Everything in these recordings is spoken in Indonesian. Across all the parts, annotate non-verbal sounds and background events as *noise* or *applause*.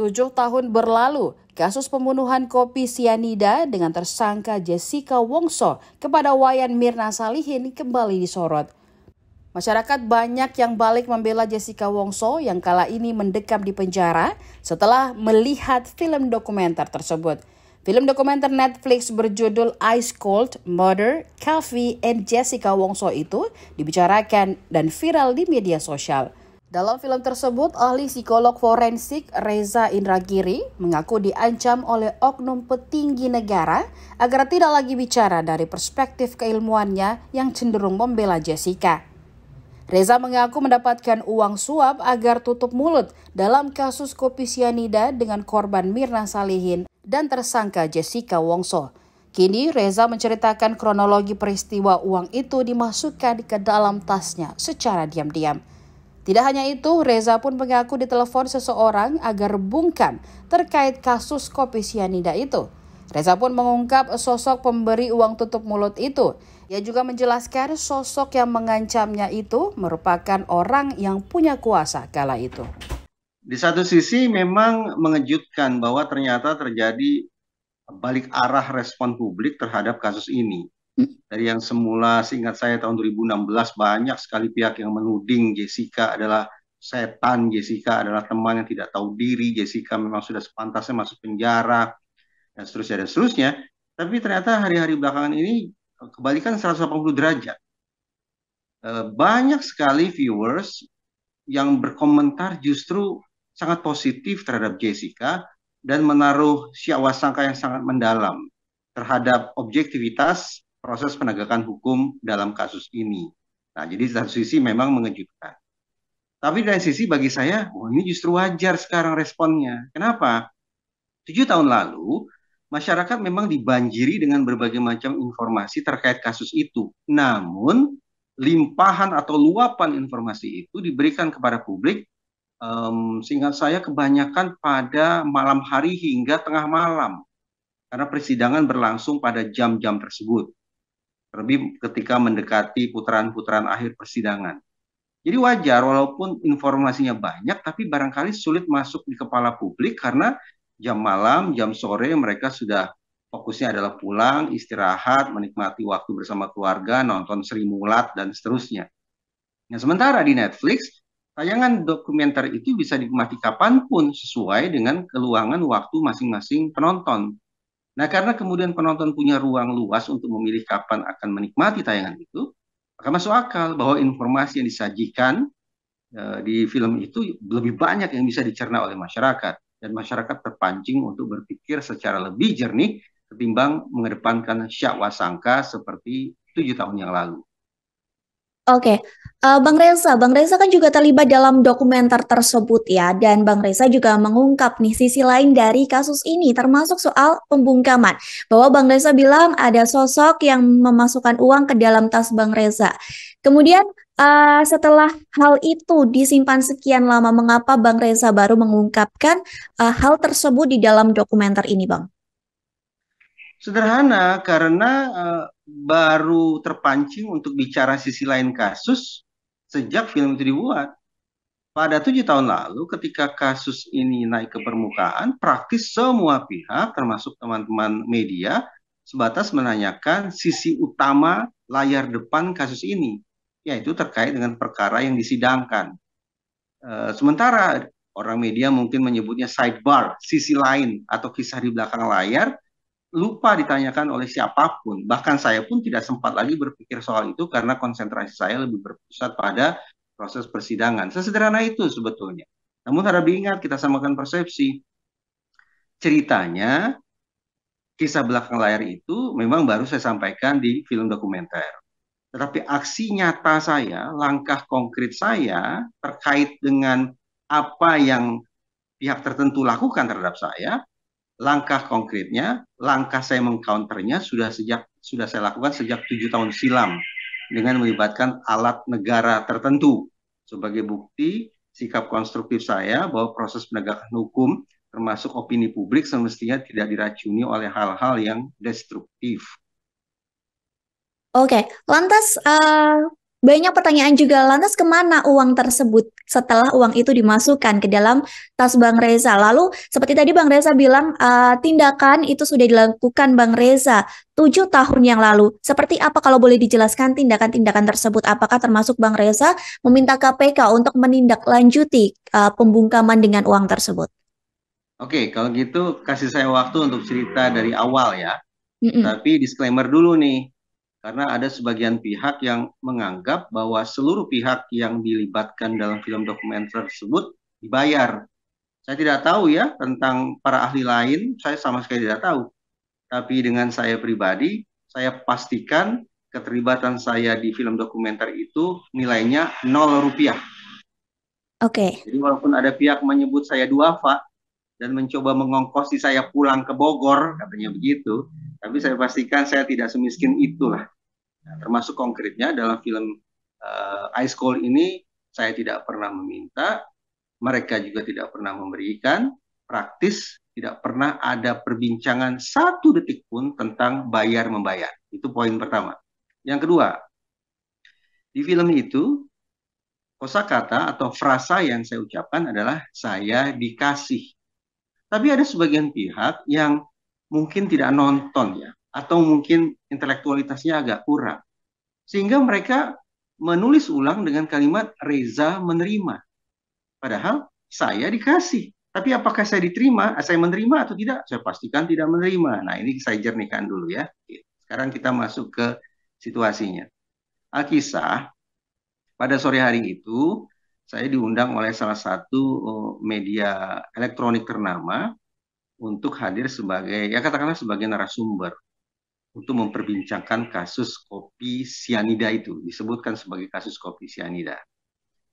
Tujuh tahun berlalu, kasus pembunuhan kopi sianida dengan tersangka Jessica Wongso kepada Wayan Mirna Salihin kembali disorot. Masyarakat banyak yang balik membela Jessica Wongso yang kala ini mendekam di penjara setelah melihat film dokumenter tersebut. Film dokumenter Netflix berjudul Ice Cold, Murder, Coffee, and Jessica Wongso itu dibicarakan dan viral di media sosial. Dalam film tersebut, ahli psikolog forensik Reza Indragiri mengaku diancam oleh oknum petinggi negara agar tidak lagi bicara dari perspektif keilmuannya yang cenderung membela Jessica. Reza mengaku mendapatkan uang suap agar tutup mulut dalam kasus kopi sianida dengan korban Mirna Salihin dan tersangka Jessica Wongso. Kini Reza menceritakan kronologi peristiwa uang itu dimasukkan ke dalam tasnya secara diam-diam. Tidak hanya itu, Reza pun mengaku ditelepon seseorang agar bungkam terkait kasus kopi sianida itu. Reza pun mengungkap sosok pemberi uang tutup mulut itu. Ia juga menjelaskan sosok yang mengancamnya itu merupakan orang yang punya kuasa kala itu. Di satu sisi memang mengejutkan bahwa ternyata terjadi balik arah respon publik terhadap kasus ini. Dari yang semula seingat saya tahun 2016 banyak sekali pihak yang menuding Jessica adalah setan, Jessica adalah teman yang tidak tahu diri, Jessica memang sudah sepantasnya masuk penjara, dan seterusnya, dan seterusnya. Tapi ternyata hari-hari belakangan ini eh, kebalikan 180 derajat. Eh, banyak sekali viewers yang berkomentar justru sangat positif terhadap Jessica dan menaruh syawasangka yang sangat mendalam terhadap objektivitas proses penegakan hukum dalam kasus ini. Nah, jadi satu sisi memang mengejutkan. Tapi dari sisi bagi saya, oh ini justru wajar sekarang responnya. Kenapa? Tujuh tahun lalu, masyarakat memang dibanjiri dengan berbagai macam informasi terkait kasus itu. Namun, limpahan atau luapan informasi itu diberikan kepada publik, um, sehingga saya kebanyakan pada malam hari hingga tengah malam. Karena persidangan berlangsung pada jam-jam tersebut terlebih ketika mendekati putaran-putaran akhir persidangan. Jadi wajar walaupun informasinya banyak tapi barangkali sulit masuk di kepala publik karena jam malam, jam sore mereka sudah fokusnya adalah pulang, istirahat, menikmati waktu bersama keluarga, nonton Sri Mulat dan seterusnya. Nah, sementara di Netflix, tayangan dokumenter itu bisa dinikmati kapanpun sesuai dengan keluangan waktu masing-masing penonton. Nah, karena kemudian penonton punya ruang luas untuk memilih kapan akan menikmati tayangan itu, maka masuk akal bahwa informasi yang disajikan e, di film itu lebih banyak yang bisa dicerna oleh masyarakat dan masyarakat terpancing untuk berpikir secara lebih jernih ketimbang mengedepankan syak wasangka seperti tujuh tahun yang lalu. Oke, okay. uh, eh, Bang Reza, Bang Reza kan juga terlibat dalam dokumenter tersebut ya, dan Bang Reza juga mengungkap nih sisi lain dari kasus ini, termasuk soal pembungkaman. Bahwa Bang Reza bilang ada sosok yang memasukkan uang ke dalam tas Bang Reza. Kemudian uh, setelah hal itu disimpan sekian lama, mengapa Bang Reza baru mengungkapkan uh, hal tersebut di dalam dokumenter ini, Bang? Sederhana karena uh, baru terpancing untuk bicara sisi lain kasus sejak film itu dibuat. Pada tujuh tahun lalu, ketika kasus ini naik ke permukaan, praktis semua pihak, termasuk teman-teman media, sebatas menanyakan sisi utama layar depan kasus ini, yaitu terkait dengan perkara yang disidangkan. E, sementara orang media mungkin menyebutnya sidebar, sisi lain atau kisah di belakang layar, lupa ditanyakan oleh siapapun. Bahkan saya pun tidak sempat lagi berpikir soal itu karena konsentrasi saya lebih berpusat pada proses persidangan. Sesederhana itu sebetulnya. Namun harap diingat kita samakan persepsi. Ceritanya kisah belakang layar itu memang baru saya sampaikan di film dokumenter. Tetapi aksi nyata saya, langkah konkret saya terkait dengan apa yang pihak tertentu lakukan terhadap saya langkah konkretnya, langkah saya mengcounternya sudah sejak sudah saya lakukan sejak tujuh tahun silam dengan melibatkan alat negara tertentu sebagai bukti sikap konstruktif saya bahwa proses penegakan hukum termasuk opini publik semestinya tidak diracuni oleh hal-hal yang destruktif. Oke, okay. lantas uh, banyak pertanyaan juga, lantas kemana uang tersebut setelah uang itu dimasukkan ke dalam tas Bang Reza? Lalu seperti tadi Bang Reza bilang, uh, tindakan itu sudah dilakukan Bang Reza tujuh tahun yang lalu. Seperti apa kalau boleh dijelaskan tindakan-tindakan tersebut? Apakah termasuk Bang Reza meminta KPK untuk menindaklanjuti uh, pembungkaman dengan uang tersebut? Oke, kalau gitu kasih saya waktu untuk cerita dari awal ya. Mm -mm. Tapi disclaimer dulu nih, karena ada sebagian pihak yang menganggap bahwa seluruh pihak yang dilibatkan dalam film dokumenter tersebut dibayar. Saya tidak tahu ya tentang para ahli lain, saya sama sekali tidak tahu. Tapi dengan saya pribadi, saya pastikan keterlibatan saya di film dokumenter itu nilainya nol rupiah. Oke. Okay. Jadi walaupun ada pihak menyebut saya duafa dan mencoba mengongkosi saya pulang ke Bogor, katanya begitu, tapi saya pastikan saya tidak semiskin itulah. Nah, termasuk konkretnya dalam film uh, Ice Cold ini saya tidak pernah meminta, mereka juga tidak pernah memberikan, praktis tidak pernah ada perbincangan satu detik pun tentang bayar membayar. Itu poin pertama. Yang kedua, di film itu kosakata atau frasa yang saya ucapkan adalah saya dikasih. Tapi ada sebagian pihak yang mungkin tidak nonton ya atau mungkin intelektualitasnya agak kurang sehingga mereka menulis ulang dengan kalimat Reza menerima padahal saya dikasih tapi apakah saya diterima eh, saya menerima atau tidak saya pastikan tidak menerima nah ini saya jernihkan dulu ya sekarang kita masuk ke situasinya Alkisah pada sore hari itu saya diundang oleh salah satu oh, media elektronik ternama untuk hadir sebagai ya katakanlah sebagai narasumber untuk memperbincangkan kasus kopi sianida itu disebutkan sebagai kasus kopi sianida.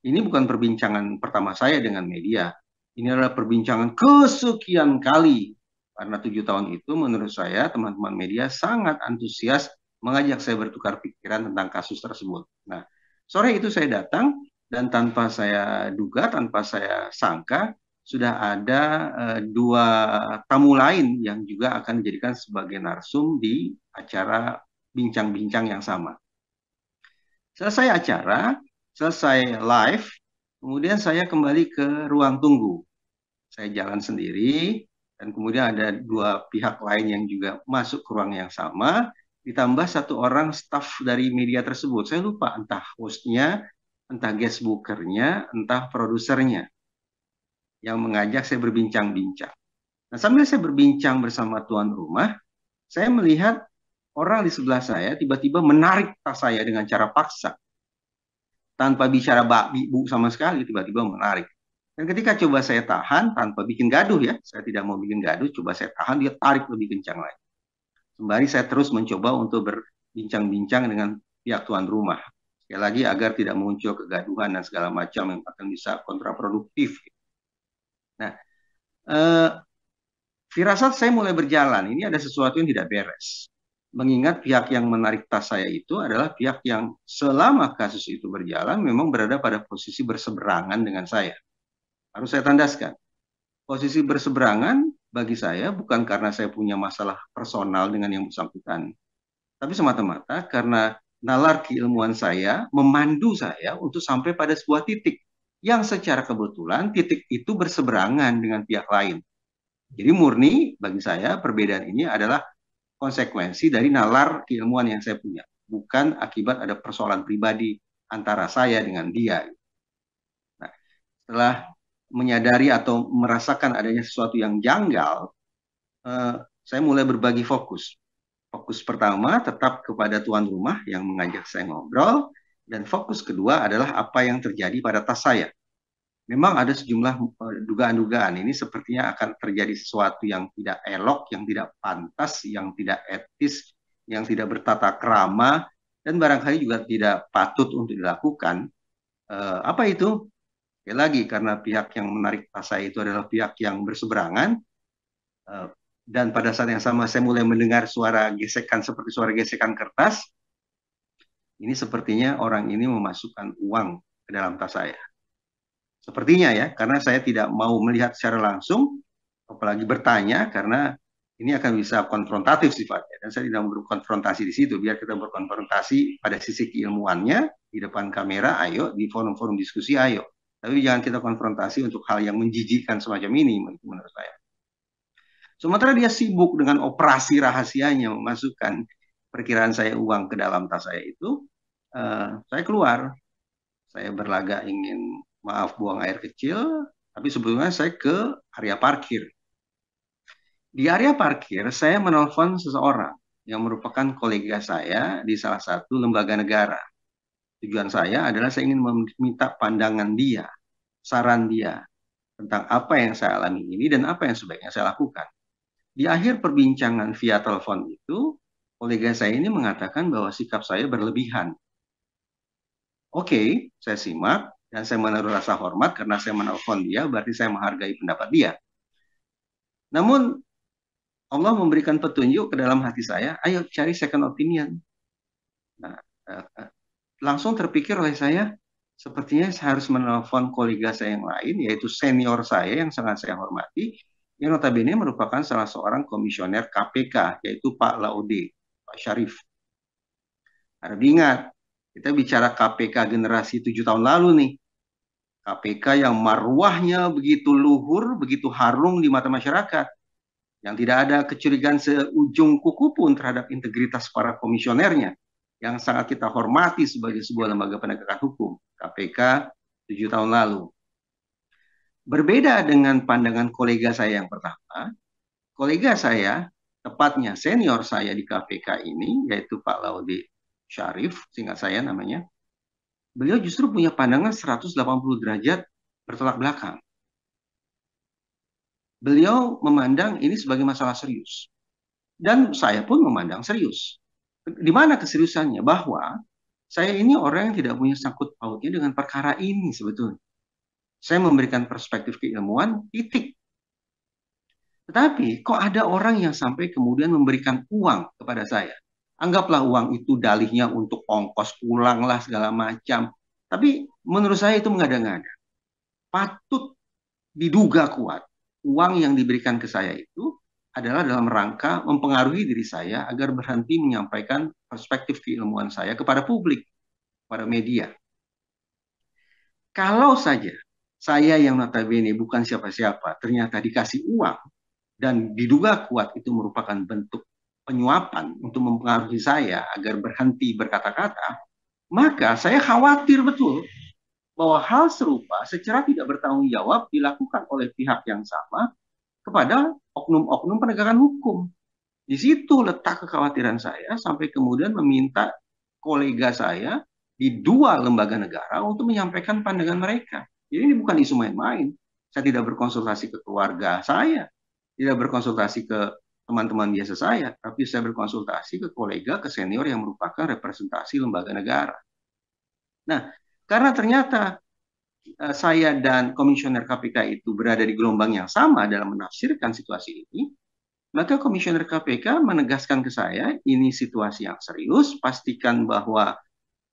Ini bukan perbincangan pertama saya dengan media. Ini adalah perbincangan kesekian kali karena tujuh tahun itu menurut saya teman-teman media sangat antusias mengajak saya bertukar pikiran tentang kasus tersebut. Nah, sore itu saya datang dan tanpa saya duga, tanpa saya sangka, sudah ada uh, dua tamu lain yang juga akan dijadikan sebagai narsum di acara bincang-bincang yang sama. Selesai acara, selesai live, kemudian saya kembali ke ruang tunggu. Saya jalan sendiri, dan kemudian ada dua pihak lain yang juga masuk ke ruang yang sama, ditambah satu orang staff dari media tersebut. Saya lupa entah hostnya, entah guest bookernya, entah produsernya yang mengajak saya berbincang-bincang. Nah, sambil saya berbincang bersama tuan rumah, saya melihat orang di sebelah saya tiba-tiba menarik tas saya dengan cara paksa. Tanpa bicara babi bu sama sekali, tiba-tiba menarik. Dan ketika coba saya tahan tanpa bikin gaduh ya, saya tidak mau bikin gaduh, coba saya tahan, dia tarik lebih kencang lagi. Sembari saya terus mencoba untuk berbincang-bincang dengan pihak tuan rumah. Sekali lagi agar tidak muncul kegaduhan dan segala macam yang akan bisa kontraproduktif eh, firasat saya mulai berjalan, ini ada sesuatu yang tidak beres. Mengingat pihak yang menarik tas saya itu adalah pihak yang selama kasus itu berjalan memang berada pada posisi berseberangan dengan saya. Harus saya tandaskan. Posisi berseberangan bagi saya bukan karena saya punya masalah personal dengan yang bersangkutan. Tapi semata-mata karena nalar keilmuan saya memandu saya untuk sampai pada sebuah titik yang secara kebetulan titik itu berseberangan dengan pihak lain. Jadi murni bagi saya perbedaan ini adalah konsekuensi dari nalar keilmuan yang saya punya, bukan akibat ada persoalan pribadi antara saya dengan dia. Nah, setelah menyadari atau merasakan adanya sesuatu yang janggal, eh, saya mulai berbagi fokus. Fokus pertama tetap kepada tuan rumah yang mengajak saya ngobrol, dan fokus kedua adalah apa yang terjadi pada tas saya. Memang ada sejumlah eh, dugaan-dugaan ini sepertinya akan terjadi sesuatu yang tidak elok, yang tidak pantas, yang tidak etis, yang tidak bertata kerama, dan barangkali juga tidak patut untuk dilakukan. Eh, apa itu? lagi, karena pihak yang menarik tas saya itu adalah pihak yang berseberangan, eh, dan pada saat yang sama saya mulai mendengar suara gesekan seperti suara gesekan kertas, ini sepertinya orang ini memasukkan uang ke dalam tas saya. Sepertinya ya, karena saya tidak mau melihat secara langsung, apalagi bertanya, karena ini akan bisa konfrontatif sifatnya. Dan saya tidak mau berkonfrontasi di situ, biar kita berkonfrontasi pada sisi keilmuannya, di depan kamera, ayo, di forum-forum diskusi, ayo. Tapi jangan kita konfrontasi untuk hal yang menjijikan semacam ini, menurut saya. Sementara dia sibuk dengan operasi rahasianya, memasukkan perkiraan saya uang ke dalam tas saya itu, uh, saya keluar. Saya berlagak ingin maaf buang air kecil, tapi sebelumnya saya ke area parkir. Di area parkir, saya menelpon seseorang yang merupakan kolega saya di salah satu lembaga negara. Tujuan saya adalah saya ingin meminta pandangan dia, saran dia tentang apa yang saya alami ini dan apa yang sebaiknya saya lakukan. Di akhir perbincangan via telepon itu, kolega saya ini mengatakan bahwa sikap saya berlebihan. Oke, okay, saya simak dan saya menaruh rasa hormat karena saya menelpon dia, berarti saya menghargai pendapat dia. Namun Allah memberikan petunjuk ke dalam hati saya, ayo cari second opinion. Nah, eh, eh, langsung terpikir oleh saya, sepertinya saya harus menelpon kolega saya yang lain, yaitu senior saya yang sangat saya hormati, yang notabene merupakan salah seorang komisioner KPK, yaitu Pak Laude. Pak Syarif. Harap diingat, kita bicara KPK generasi tujuh tahun lalu nih. KPK yang marwahnya begitu luhur, begitu harum di mata masyarakat. Yang tidak ada kecurigaan seujung kuku pun terhadap integritas para komisionernya. Yang sangat kita hormati sebagai sebuah lembaga penegakan hukum. KPK tujuh tahun lalu. Berbeda dengan pandangan kolega saya yang pertama, kolega saya tepatnya senior saya di KPK ini, yaitu Pak Laudi Syarif, singkat saya namanya, beliau justru punya pandangan 180 derajat bertolak belakang. Beliau memandang ini sebagai masalah serius. Dan saya pun memandang serius. Di mana keseriusannya? Bahwa saya ini orang yang tidak punya sangkut pautnya dengan perkara ini sebetulnya. Saya memberikan perspektif keilmuan, titik. Tetapi kok ada orang yang sampai kemudian memberikan uang kepada saya. Anggaplah uang itu dalihnya untuk ongkos pulang lah segala macam. Tapi menurut saya itu mengada-ngada. Patut diduga kuat uang yang diberikan ke saya itu adalah dalam rangka mempengaruhi diri saya agar berhenti menyampaikan perspektif keilmuan saya kepada publik, kepada media. Kalau saja saya yang notabene bukan siapa-siapa ternyata dikasih uang, dan diduga kuat itu merupakan bentuk penyuapan untuk mempengaruhi saya agar berhenti berkata-kata, maka saya khawatir betul bahwa hal serupa secara tidak bertanggung jawab dilakukan oleh pihak yang sama kepada oknum-oknum penegakan hukum. Di situ letak kekhawatiran saya sampai kemudian meminta kolega saya di dua lembaga negara untuk menyampaikan pandangan mereka. Jadi ini bukan isu main-main. Saya tidak berkonsultasi ke keluarga saya tidak berkonsultasi ke teman-teman biasa saya, tapi saya berkonsultasi ke kolega, ke senior yang merupakan representasi lembaga negara. Nah, karena ternyata eh, saya dan komisioner KPK itu berada di gelombang yang sama dalam menafsirkan situasi ini, maka komisioner KPK menegaskan ke saya, ini situasi yang serius, pastikan bahwa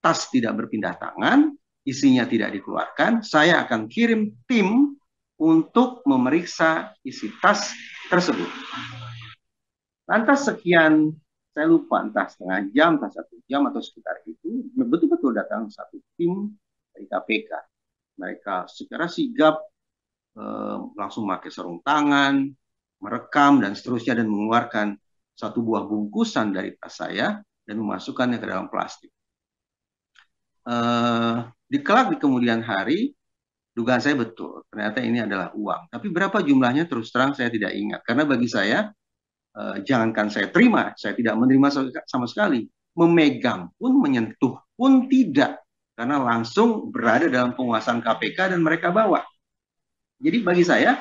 tas tidak berpindah tangan, isinya tidak dikeluarkan, saya akan kirim tim untuk memeriksa isi tas tersebut. Lantas sekian, saya lupa entah setengah jam, entah satu jam atau sekitar itu, betul-betul datang satu tim dari KPK. Mereka secara sigap eh, langsung pakai sarung tangan, merekam dan seterusnya dan mengeluarkan satu buah bungkusan dari tas saya dan memasukkannya ke dalam plastik. Eh, dikelak di kemudian hari, dugaan saya betul. Ternyata ini adalah uang. Tapi berapa jumlahnya terus terang saya tidak ingat. Karena bagi saya, eh, jangankan saya terima, saya tidak menerima sama sekali. Memegang pun, menyentuh pun tidak. Karena langsung berada dalam penguasaan KPK dan mereka bawa. Jadi bagi saya,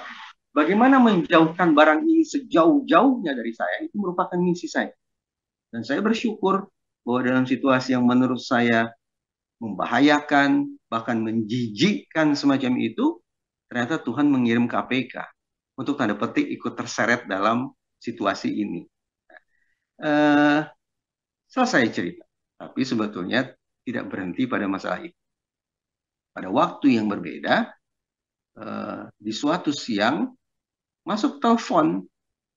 bagaimana menjauhkan barang ini sejauh-jauhnya dari saya, itu merupakan misi saya. Dan saya bersyukur bahwa dalam situasi yang menurut saya membahayakan, bahkan menjijikkan semacam itu, ternyata Tuhan mengirim KPK untuk tanda petik ikut terseret dalam situasi ini. Uh, selesai cerita. Tapi sebetulnya tidak berhenti pada masalah itu. Pada waktu yang berbeda, uh, di suatu siang masuk telepon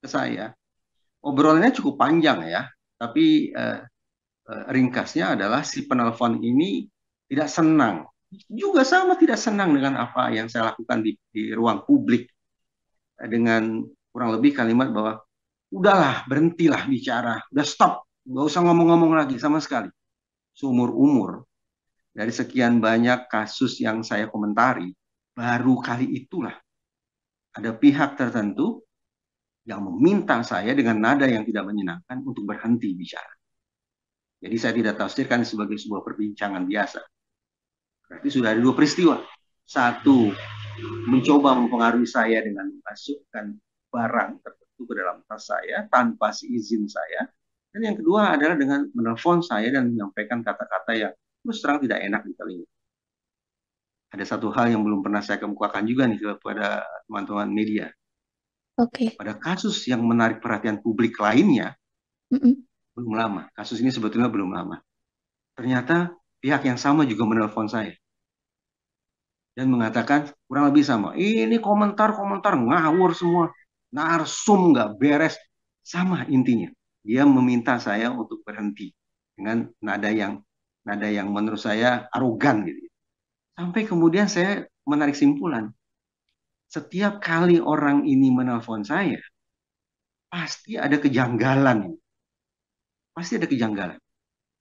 ke saya. Obrolannya cukup panjang ya, tapi uh, ringkasnya adalah si penelpon ini tidak senang juga sama tidak senang dengan apa yang saya lakukan di, di ruang publik dengan kurang lebih kalimat bahwa udahlah berhentilah bicara udah stop nggak usah ngomong-ngomong lagi sama sekali seumur umur dari sekian banyak kasus yang saya komentari baru kali itulah ada pihak tertentu yang meminta saya dengan nada yang tidak menyenangkan untuk berhenti bicara. Jadi saya tidak tafsirkan sebagai sebuah perbincangan biasa. Berarti sudah ada dua peristiwa. Satu, mencoba mempengaruhi saya dengan memasukkan barang tertentu ke dalam tas saya tanpa seizin saya. Dan yang kedua adalah dengan menelpon saya dan menyampaikan kata-kata yang terus terang tidak enak di telinga. Ada satu hal yang belum pernah saya kemukakan juga nih kepada teman-teman media. Oke. Okay. Pada kasus yang menarik perhatian publik lainnya, mm -mm. belum lama. Kasus ini sebetulnya belum lama. Ternyata pihak yang sama juga menelpon saya dan mengatakan kurang lebih sama. Ini komentar-komentar ngawur semua, narsum nggak beres, sama intinya. Dia meminta saya untuk berhenti dengan nada yang nada yang menurut saya arogan gitu. Sampai kemudian saya menarik simpulan. Setiap kali orang ini menelpon saya, pasti ada kejanggalan. Pasti ada kejanggalan.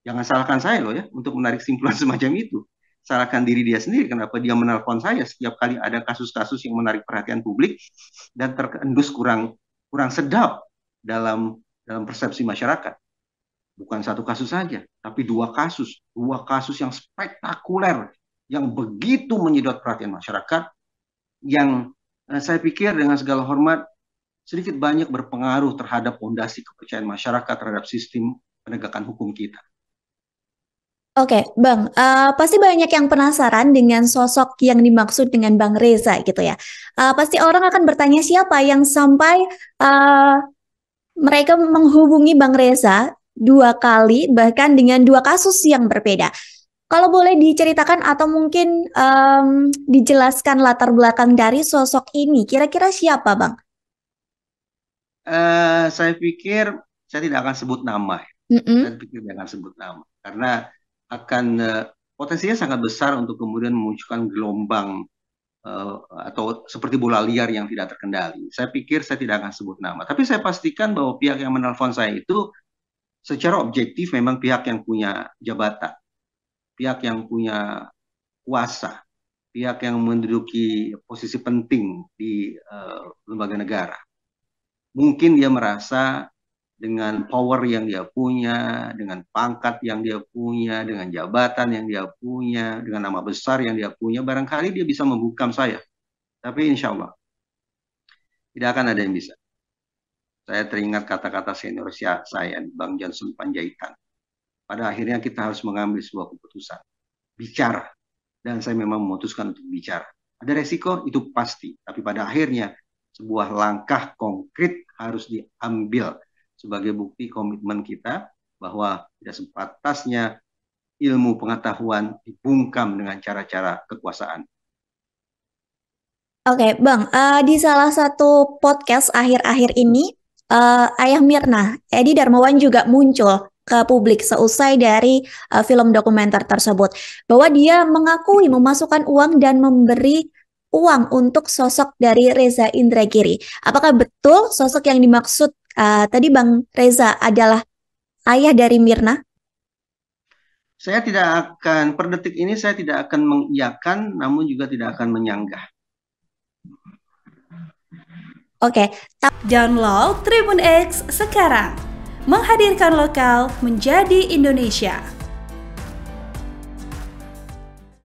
Jangan salahkan saya loh ya untuk menarik simpulan *laughs* semacam itu. Salahkan diri dia sendiri kenapa dia menelpon saya setiap kali ada kasus-kasus yang menarik perhatian publik dan terendus kurang kurang sedap dalam dalam persepsi masyarakat. Bukan satu kasus saja, tapi dua kasus, dua kasus yang spektakuler yang begitu menyedot perhatian masyarakat yang eh, saya pikir dengan segala hormat sedikit banyak berpengaruh terhadap fondasi kepercayaan masyarakat terhadap sistem penegakan hukum kita. Oke, Bang, Uh, pasti banyak yang penasaran dengan sosok yang dimaksud dengan Bang Reza gitu ya. Uh, pasti orang akan bertanya siapa yang sampai, uh, mereka menghubungi Bang Reza dua kali bahkan dengan dua kasus yang berbeda. Kalau boleh diceritakan atau mungkin, um, dijelaskan latar belakang dari sosok ini, kira-kira siapa, Bang? Uh, saya pikir saya tidak akan sebut nama -mm. saya pikir tidak akan sebut nama karena akan uh, potensinya sangat besar untuk kemudian memunculkan gelombang uh, atau seperti bola liar yang tidak terkendali. Saya pikir saya tidak akan sebut nama, tapi saya pastikan bahwa pihak yang menelpon saya itu secara objektif memang pihak yang punya jabatan, pihak yang punya kuasa, pihak yang menduduki posisi penting di uh, lembaga negara. Mungkin dia merasa dengan power yang dia punya, dengan pangkat yang dia punya, dengan jabatan yang dia punya, dengan nama besar yang dia punya, barangkali dia bisa membungkam saya. Tapi insya Allah, tidak akan ada yang bisa. Saya teringat kata-kata senior saya, Bang Johnson Panjaitan. Pada akhirnya kita harus mengambil sebuah keputusan. Bicara. Dan saya memang memutuskan untuk bicara. Ada resiko, itu pasti. Tapi pada akhirnya, sebuah langkah konkret harus diambil sebagai bukti komitmen kita bahwa tidak sepatasnya ilmu pengetahuan dibungkam dengan cara-cara kekuasaan. Oke, okay, Bang, uh, di salah satu podcast akhir-akhir ini, uh, Ayah Mirna, Edi Darmawan juga muncul ke publik seusai dari uh, film dokumenter tersebut bahwa dia mengakui memasukkan uang dan memberi uang untuk sosok dari Reza Indragiri. Apakah betul sosok yang dimaksud Uh, tadi Bang Reza adalah ayah dari Mirna. Saya tidak akan per detik ini saya tidak akan mengiyakan, namun juga tidak akan menyanggah. Oke, okay. download Tribun X sekarang. Menghadirkan lokal menjadi Indonesia.